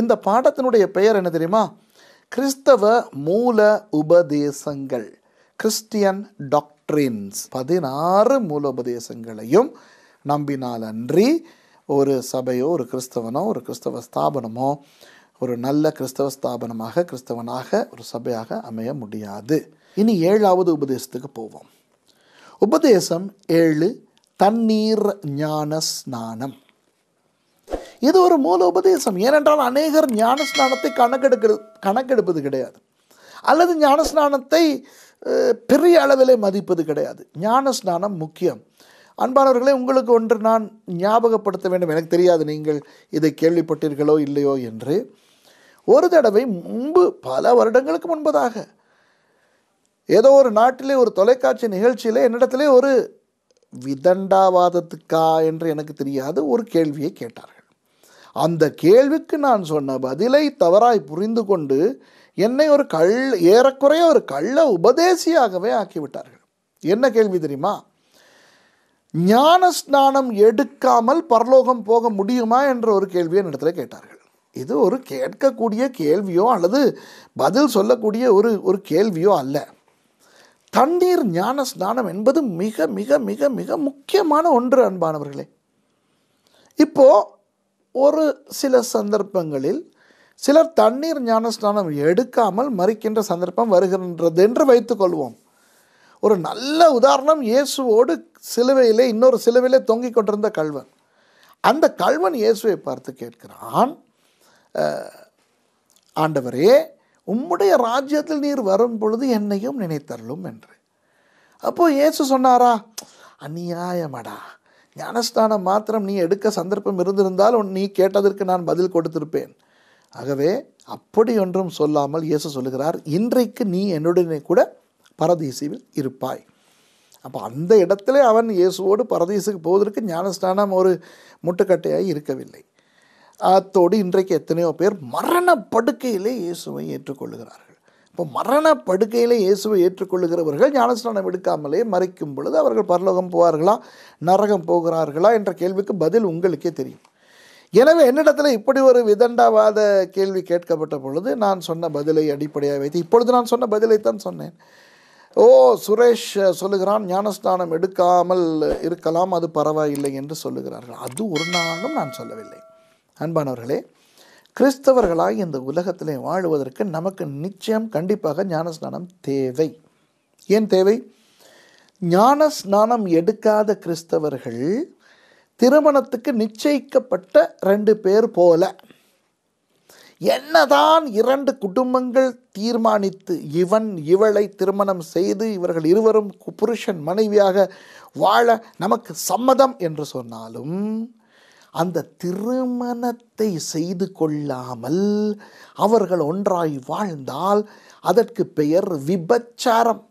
இந்த பாடத்தினுடைய பெயர் என்ன தெரியுமா கிறிஸ்தவ மூல உபதேசங்கள் கிறிஸ்டியன் டாக்ட்ரின்ஸ் பதினாறு மூல உபதேசங்களையும் நம்பினால் அன்றி ஒரு சபையோ ஒரு கிறிஸ்தவனோ ஒரு கிறிஸ்தவ ஸ்தாபனமோ ஒரு நல்ல கிறிஸ்தவ ஸ்தாபனமாக கிறிஸ்தவனாக ஒரு சபையாக அமைய முடியாது இனி ஏழாவது உபதேசத்துக்கு போவோம் உபதேசம் ஏழு தண்ணீர் ஞான ஸ்நானம் இது ஒரு மூல உபதேசம் ஏனென்றால் அநேகர் ஞானஸ்நானத்தை கணக்கெடுக்கிறது கணக்கெடுப்பது கிடையாது அல்லது ஞானஸ்நானத்தை பெரிய அளவிலே மதிப்பது கிடையாது ஞானஸ்நானம் முக்கியம் அன்பானவர்களே உங்களுக்கு ஒன்று நான் ஞாபகப்படுத்த வேண்டும் எனக்கு தெரியாது நீங்கள் இதை கேள்விப்பட்டீர்களோ இல்லையோ என்று ஒரு தடவை முன்பு பல வருடங்களுக்கு முன்பதாக ஏதோ ஒரு நாட்டிலே ஒரு தொலைக்காட்சி நிகழ்ச்சியில் என்னிடத்திலே ஒரு விதண்டாவாதத்துக்கா என்று எனக்கு தெரியாது ஒரு கேள்வியை கேட்டார் அந்த கேள்விக்கு நான் சொன்ன பதிலை தவறாய் புரிந்து கொண்டு என்னை ஒரு கல் ஏறக்குறைய ஒரு கள்ள உபதேசியாகவே ஆக்கிவிட்டார்கள் என்ன கேள்வி தெரியுமா ஞான ஸ்நானம் எடுக்காமல் பரலோகம் போக முடியுமா என்ற ஒரு கேள்வியை இடத்துல கேட்டார்கள் இது ஒரு கேட்கக்கூடிய கேள்வியோ அல்லது பதில் சொல்லக்கூடிய ஒரு ஒரு கேள்வியோ அல்ல தண்ணீர் ஞான ஸ்நானம் என்பது மிக மிக மிக மிக முக்கியமான ஒன்று அன்பானவர்களே இப்போது ஒரு சில சந்தர்ப்பங்களில் சிலர் தண்ணீர் ஞானஸ்நானம் எடுக்காமல் மறிக்கின்ற சந்தர்ப்பம் வருகின்றது என்று வைத்துக்கொள்வோம் ஒரு நல்ல உதாரணம் இயேசுவோடு சிலுவையிலே இன்னொரு சிலுவையிலே தொங்கிக் கொண்டிருந்த கல்வன் அந்த கல்வன் இயேசுவை பார்த்து கேட்கிறான் ஆண்டவரே உம்முடைய ராஜ்யத்தில் நீர் வரும் பொழுது என்னையும் நினைத்தரலும் என்று அப்போது இயேசு சொன்னாரா அநியாயமடா ஞானஸ்தானம் மாத்திரம் நீ எடுக்க சந்தர்ப்பம் இருந்திருந்தால் நீ கேட்டதற்கு நான் பதில் கொடுத்திருப்பேன் ஆகவே அப்படி ஒன்றும் சொல்லாமல் இயேசு சொல்லுகிறார் இன்றைக்கு நீ என்னுடனே கூட பரதீசுவில் இருப்பாய் அப்போ அந்த இடத்துல அவன் இயேசுவோடு பரதீசுக்கு போவதற்கு ஞானஸ்தானம் ஒரு முட்டுக்கட்டையாக இருக்கவில்லை அத்தோடு இன்றைக்கு எத்தனையோ பேர் மரண படுக்கையிலே இயேசுவை ஏற்றுக்கொள்கிறார் இப்போ மரண படுக்கையில் இயேசுவை ஏற்றுக்கொள்ளுகிறவர்கள் ஞானஸ்நானம் எடுக்காமலே மறைக்கும் பொழுது அவர்கள் பரலோகம் போவார்களா நரகம் போகிறார்களா என்ற கேள்விக்கு பதில் உங்களுக்கே தெரியும் எனவே என்னிடத்தில் இப்படி ஒரு விதண்டாவாத கேள்வி கேட்கப்பட்ட பொழுது நான் சொன்ன பதிலை அடிப்படையாக வைத்து இப்பொழுது நான் சொன்ன பதிலை தான் சொன்னேன் ஓ சுரேஷ் சொல்லுகிறான் ஞானஸ்நானம் எடுக்காமல் இருக்கலாம் அது பரவாயில்லை என்று சொல்லுகிறார்கள் அது ஒரு நாளும் நான் சொல்லவில்லை அன்பானவர்களே கிறிஸ்தவர்களாக இந்த உலகத்திலே வாழ்வதற்கு நமக்கு நிச்சயம் கண்டிப்பாக ஞானஸ்நானம் தேவை ஏன் தேவை ஞானஸ்நானம் எடுக்காத கிறிஸ்தவர்கள் திருமணத்துக்கு நிச்சயிக்கப்பட்ட ரெண்டு பேர் போல என்னதான் இரண்டு குடும்பங்கள் தீர்மானித்து இவன் இவளை திருமணம் செய்து இவர்கள் இருவரும் புருஷன் மனைவியாக வாழ நமக்கு சம்மதம் என்று சொன்னாலும் அந்த திருமணத்தை செய்து கொள்ளாமல் அவர்கள் ஒன்றாய் வாழ்ந்தால் அதற்கு பெயர் விபச்சாரம்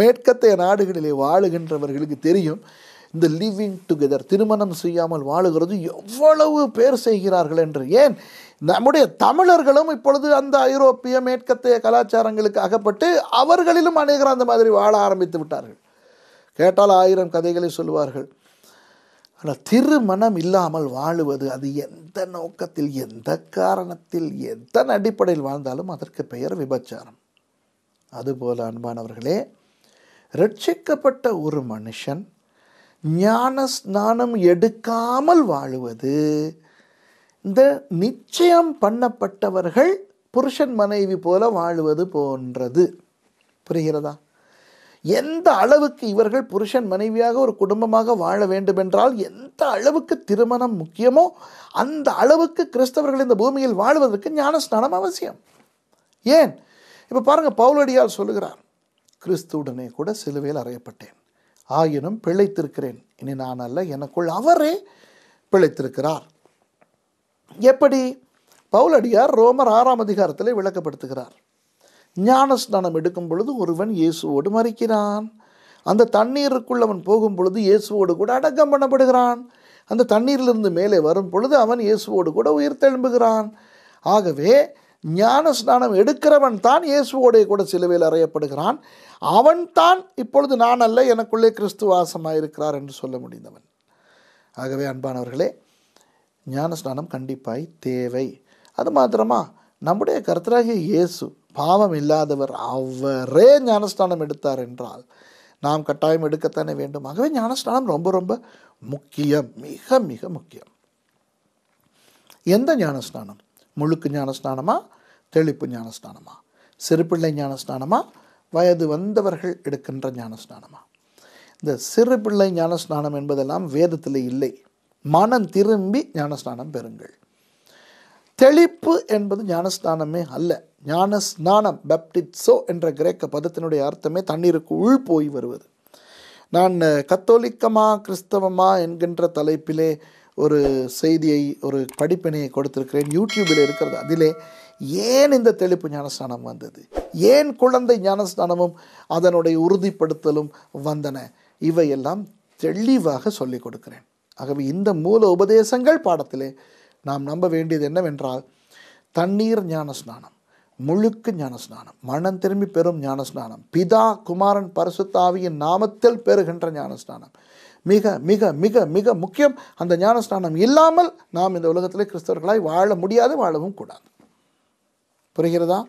மேற்கத்தைய நாடுகளிலே வாழுகின்றவர்களுக்கு தெரியும் இந்த லிவிங் டுகெதர் திருமணம் செய்யாமல் வாழுகிறது எவ்வளவு பேர் செய்கிறார்கள் என்று ஏன் நம்முடைய தமிழர்களும் இப்பொழுது அந்த ஐரோப்பிய மேற்கத்தைய கலாச்சாரங்களுக்கு அகப்பட்டு அவர்களிலும் அநேகர் அந்த மாதிரி வாழ ஆரம்பித்து விட்டார்கள் கேட்டால் ஆயிரம் கதைகளை சொல்வார்கள் ஆனால் திருமணம் இல்லாமல் வாழுவது அது எந்த நோக்கத்தில் எந்த காரணத்தில் எந்த அடிப்படையில் வாழ்ந்தாலும் அதற்கு பெயர் விபச்சாரம் அதுபோல் அன்பானவர்களே ரட்சிக்கப்பட்ட ஒரு மனுஷன் ஞான ஸ்நானம் எடுக்காமல் வாழுவது இந்த நிச்சயம் பண்ணப்பட்டவர்கள் புருஷன் மனைவி போல வாழுவது போன்றது புரிகிறதா எந்த அளவுக்கு இவர்கள் புருஷன் மனைவியாக ஒரு குடும்பமாக வாழ வேண்டுமென்றால் எந்த அளவுக்கு திருமணம் முக்கியமோ அந்த அளவுக்கு கிறிஸ்தவர்கள் இந்த பூமியில் வாழ்வதற்கு ஞானஸ்நானம் அவசியம் ஏன் இப்போ பாருங்கள் பவுலடியால் சொல்லுகிறார் கிறிஸ்துவுடனே கூட சிலுவையில் அறையப்பட்டேன் ஆயினும் பிழைத்திருக்கிறேன் இனி நான் அல்ல எனக்குள் அவரே பிழைத்திருக்கிறார் எப்படி பவுலடியார் ரோமர் ஆறாம் அதிகாரத்தில் விளக்கப்படுத்துகிறார் ஞானஸ்நானம் எடுக்கும் பொழுது ஒருவன் இயேசுவோடு மறிக்கிறான் அந்த தண்ணீருக்குள் அவன் போகும் பொழுது இயேசுவோடு கூட அடக்கம் பண்ணப்படுகிறான் அந்த தண்ணீரிலிருந்து மேலே வரும் பொழுது அவன் இயேசுவோடு கூட உயிர் தெழும்புகிறான் ஆகவே ஞான ஸ்நானம் எடுக்கிறவன் தான் இயேசுவோடைய கூட சிலுவையில் அறையப்படுகிறான் அவன் தான் இப்பொழுது நான் அல்ல எனக்குள்ளே கிறிஸ்துவாசமாக இருக்கிறார் என்று சொல்ல முடிந்தவன் ஆகவே அன்பானவர்களே ஞான ஸ்நானம் கண்டிப்பாய் தேவை அது மாத்திரமா நம்முடைய கருத்தராகிய இயேசு பாவம் இல்லாதவர் அவரே ஞானஸ்தானம் எடுத்தார் என்றால் நாம் கட்டாயம் எடுக்கத்தானே வேண்டும் ஆகவே ஞானஸ்நானம் ரொம்ப ரொம்ப முக்கியம் மிக மிக முக்கியம் எந்த ஞானஸ்நானம் முழுக்கு ஞானஸ்நானமா தெளிப்பு ஞானஸ்நானமா சிறுபிள்ளை ஞானஸ்நானமா வயது வந்தவர்கள் எடுக்கின்ற ஞானஸ்தானமா இந்த சிறு பிள்ளை ஞானஸ்நானம் என்பதெல்லாம் வேதத்தில் இல்லை மனம் திரும்பி ஞானஸ்நானம் பெறுங்கள் தெளிப்பு என்பது ஞானஸ்தானமே அல்ல ஞானஸ்நானம் பெப்டிட்ஸோ என்ற கிரேக்க பதத்தினுடைய அர்த்தமே தண்ணீருக்கு உள் போய் வருவது நான் கத்தோலிக்கமா கிறிஸ்தவமா என்கின்ற தலைப்பிலே ஒரு செய்தியை ஒரு படிப்பினையை கொடுத்திருக்கிறேன் யூடியூபில் இருக்கிறது அதிலே ஏன் இந்த தெளிப்பு ஞானஸ்தானம் வந்தது ஏன் குழந்தை ஞானஸ்தானமும் அதனுடைய உறுதிப்படுத்தலும் வந்தன இவையெல்லாம் தெளிவாக சொல்லிக் கொடுக்கிறேன் ஆகவே இந்த மூல உபதேசங்கள் பாடத்திலே நாம் நம்ப வேண்டியது என்னவென்றால் தண்ணீர் ஞான ஸ்நானம் முழுக்க ஞானஸ்நானம் மனம் திரும்பி பெறும் ஞானஸ்நானம் பிதா குமாரன் பரசுத்தாவியின் நாமத்தில் பெறுகின்ற ஞானஸ்நானம் மிக மிக மிக மிக முக்கியம் அந்த ஞானஸ்நானம் இல்லாமல் நாம் இந்த உலகத்தில் கிறிஸ்தவர்களாய் வாழ முடியாது வாழவும் கூடாது புரிகிறதா